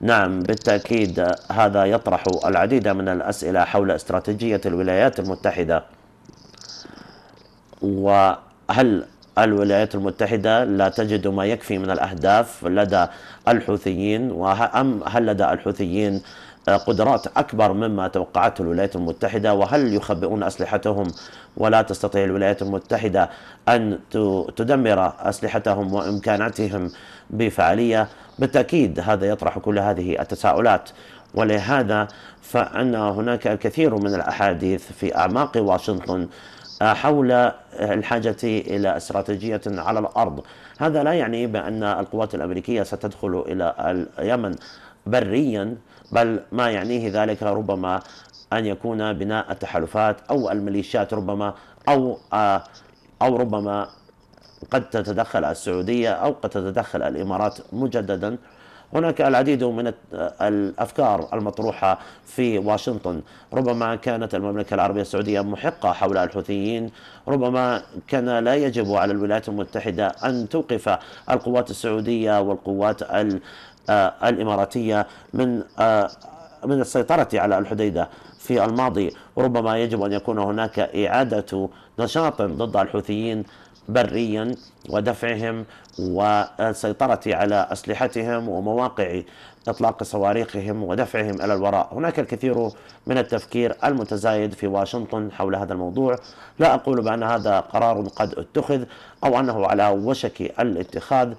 نعم بالتأكيد هذا يطرح العديد من الأسئلة حول استراتيجية الولايات المتحدة وهل الولايات المتحدة لا تجد ما يكفي من الأهداف لدى الحوثيين وأم هل لدى الحوثيين قدرات أكبر مما توقعته الولايات المتحدة وهل يخبئون أسلحتهم ولا تستطيع الولايات المتحدة أن تدمر أسلحتهم وإمكاناتهم بفعالية بالتأكيد هذا يطرح كل هذه التساؤلات ولهذا فأن هناك الكثير من الأحاديث في أعماق واشنطن آه، حول آه، الحاجة إلى استراتيجية على الأرض هذا لا يعني بأن القوات الأمريكية ستدخل إلى اليمن بريا بل ما يعنيه ذلك ربما أن يكون بناء التحالفات أو الميليشيات ربما أو آه، أو ربما قد تتدخل السعودية أو قد تتدخل الإمارات مجددا هناك العديد من الافكار المطروحه في واشنطن، ربما كانت المملكه العربيه السعوديه محقه حول الحوثيين، ربما كان لا يجب على الولايات المتحده ان توقف القوات السعوديه والقوات آه، الاماراتيه من آه، من السيطره على الحديده في الماضي، ربما يجب ان يكون هناك اعاده نشاط ضد الحوثيين بريا ودفعهم والسيطرة على أسلحتهم ومواقع إطلاق صواريخهم ودفعهم إلى الوراء هناك الكثير من التفكير المتزايد في واشنطن حول هذا الموضوع لا أقول بأن هذا قرار قد اتخذ أو أنه على وشك الاتخاذ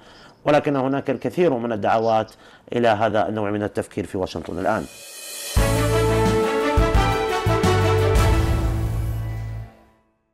ولكن هناك الكثير من الدعوات إلى هذا النوع من التفكير في واشنطن الآن